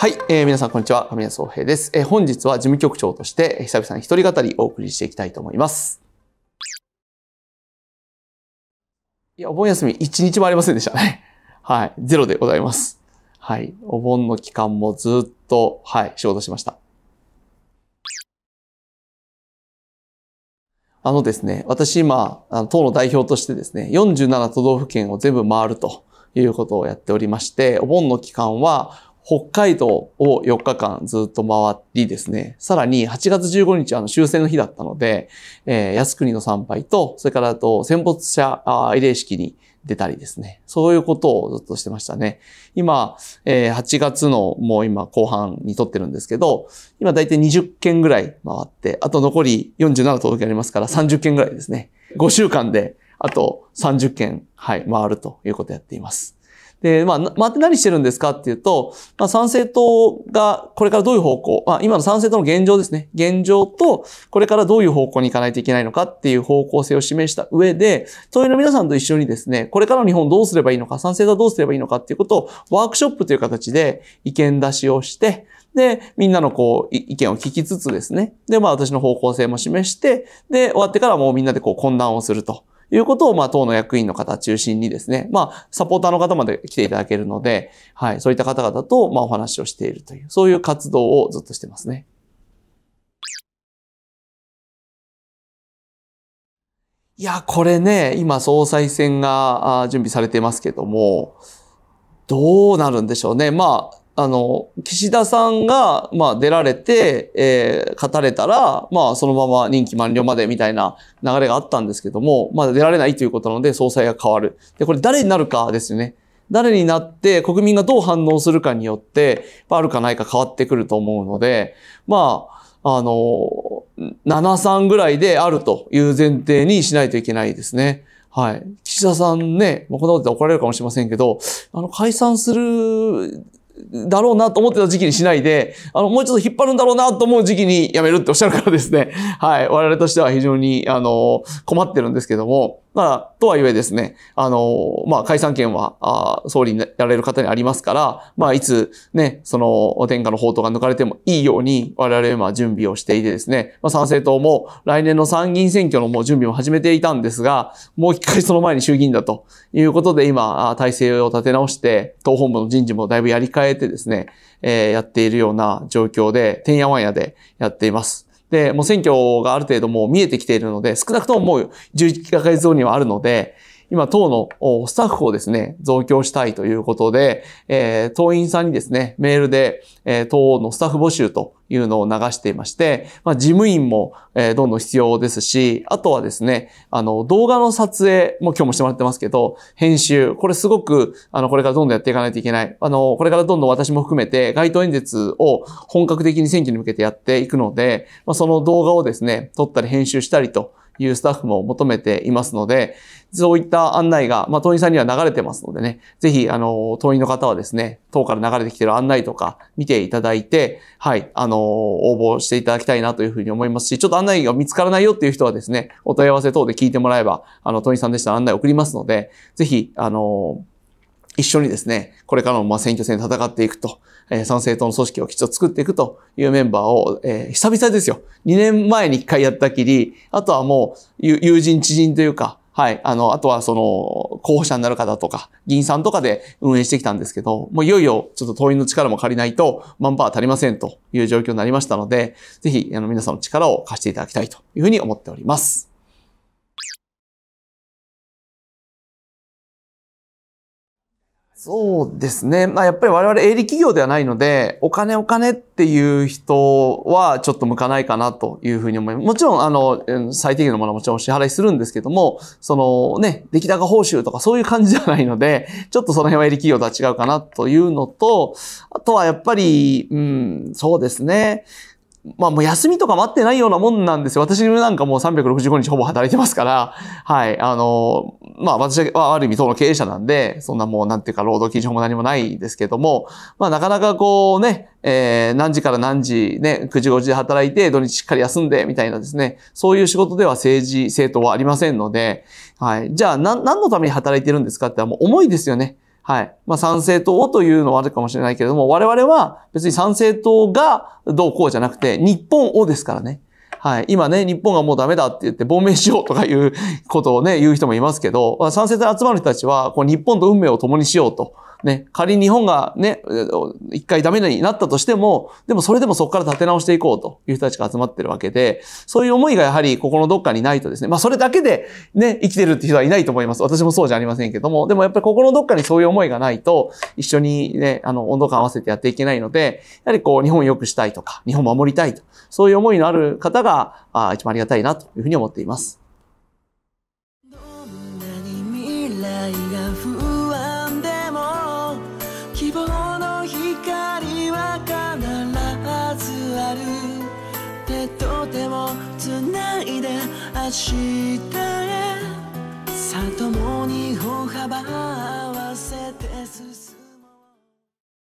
はい、えー、皆さんこんにちは。神谷宗平です。えー、本日は事務局長として久々に一人語りお送りしていきたいと思います。いや、お盆休み一日もありませんでしたね。はい、ゼロでございます。はい、お盆の期間もずっと、はい、仕事しました。あのですね、私今、党の代表としてですね、47都道府県を全部回るということをやっておりまして、お盆の期間は、北海道を4日間ずっと回りですね、さらに8月15日は終戦の日だったので、えー、靖国の参拝と、それからあと戦没者慰霊式に出たりですね、そういうことをずっとしてましたね。今、えー、8月のもう今後半に撮ってるんですけど、今大体20件ぐらい回って、あと残り47届道ありますから30件ぐらいですね。5週間で、あと30件、はい、回るということをやっています。で、まあ、待って何してるんですかっていうと、まあ、参政党がこれからどういう方向、まあ、今の参政党の現状ですね。現状と、これからどういう方向に行かないといけないのかっていう方向性を示した上で、党員の皆さんと一緒にですね、これからの日本どうすればいいのか、参政党どうすればいいのかっていうことをワークショップという形で意見出しをして、で、みんなのこう、意見を聞きつつですね。で、まあ私の方向性も示して、で、終わってからもうみんなでこう混乱をすると。いうことを、まあ、党の役員の方中心にですね、まあ、サポーターの方まで来ていただけるので、はい、そういった方々と、まあ、お話をしているという、そういう活動をずっとしてますね。いや、これね、今、総裁選が準備されてますけども、どうなるんでしょうね。まあ、あの、岸田さんが、まあ、出られて、えー、語れたら、まあ、そのまま任期満了までみたいな流れがあったんですけども、まだ出られないということなので、総裁が変わる。で、これ誰になるかですよね。誰になって国民がどう反応するかによって、あるかないか変わってくると思うので、まあ、あの、7-3ぐらいであるという前提にしないといけないですね。はい。岸田さんね、まあ、こんなことで怒られるかもしれませんけど、あの、解散するだろうなと思ってた時期にしないで、あの、もうちょっと引っ張るんだろうなと思う時期にやめるっておっしゃるからですね、はい、我々としては非常に、あの、困ってるんですけども、まあ、とはいえですね、あの、まあ、解散権は、あ総理になれる方にありますから、まあ、いつね、その、天下の宝刀が抜かれてもいいように、我々は今準備をしていてですね、まあ、参政党も来年の参議院選挙のもう準備を始めていたんですが、もう一回その前に衆議院だということで、今、体制を立て直して、党本部の人事もだいぶやり替えてですね、えー、やっているような状況で、てんやわんやでやっています。で、もう選挙がある程度もう見えてきているので、少なくとももう11ヶ月後にはあるので、今、党のスタッフをですね、増強したいということで、えー、党員さんにですね、メールで、えー、党のスタッフ募集というのを流していまして、まあ、事務員も、えー、どんどん必要ですし、あとはですね、あの、動画の撮影も今日もしてもらってますけど、編集、これすごく、あの、これからどんどんやっていかないといけない。あの、これからどんどん私も含めて街頭演説を本格的に選挙に向けてやっていくので、まあ、その動画をですね、撮ったり編集したりと、いうスタッフも求めていますので、そういった案内が、まあ、党員さんには流れてますのでね、ぜひ、あの、党員の方はですね、党から流れてきてる案内とか見ていただいて、はい、あの、応募していただきたいなというふうに思いますし、ちょっと案内が見つからないよっていう人はですね、お問い合わせ等で聞いてもらえば、あの、党員さんでしたら案内送りますので、ぜひ、あの、一緒にですね、これからのま選挙戦で戦っていくと、えー、参政党の組織をきちっと作っていくというメンバーを、えー、久々ですよ。2年前に1回やったきり、あとはもう友人知人というか、はい。あの、あとはその、候補者になる方とか、議員さんとかで運営してきたんですけど、もういよいよちょっと党員の力も借りないと、マンパワー足りませんという状況になりましたので、ぜひ、あの、皆さんの力を貸していただきたいというふうに思っております。そうですね。まあ、やっぱり我々営利企業ではないので、お金お金っていう人はちょっと向かないかなというふうに思います。もちろん、あの、最低限のものはもちろんお支払いするんですけども、そのね、出来高報酬とかそういう感じじゃないので、ちょっとその辺は営利企業とは違うかなというのと、あとはやっぱり、うん、そうですね。まあもう休みとか待ってないようなもんなんですよ。私なんかもう365日ほぼ働いてますから、はい、あの、まあ私はある意味党の経営者なんで、そんなもうなんていうか労働基準も何もないですけども、まあなかなかこうね、えー、何時から何時ね、9時5時で働いて、土日しっかり休んで、みたいなですね、そういう仕事では政治、政党はありませんので、はい、じゃあ何のために働いてるんですかってはもう重いですよね。はい。まあ、参政党をというのはあるかもしれないけれども、我々は別に参政党がどうこうじゃなくて、日本をですからね。はい。今ね、日本がもうダメだって言って亡命しようとかいうことをね、言う人もいますけど、賛成党に集まる人たちは、こう日本と運命を共にしようと。ね、仮に日本がね、一回ダメになったとしても、でもそれでもそこから立て直していこうという人たちが集まってるわけで、そういう思いがやはりここのどっかにないとですね、まあそれだけでね、生きてるって人はいないと思います。私もそうじゃありませんけども、でもやっぱりここのどっかにそういう思いがないと、一緒にね、あの、温度感合わせてやっていけないので、やはりこう、日本を良くしたいとか、日本を守りたいと、そういう思いのある方が、あ一番ありがたいなというふうに思っています。繋いで明日へさともに歩幅合わせて進む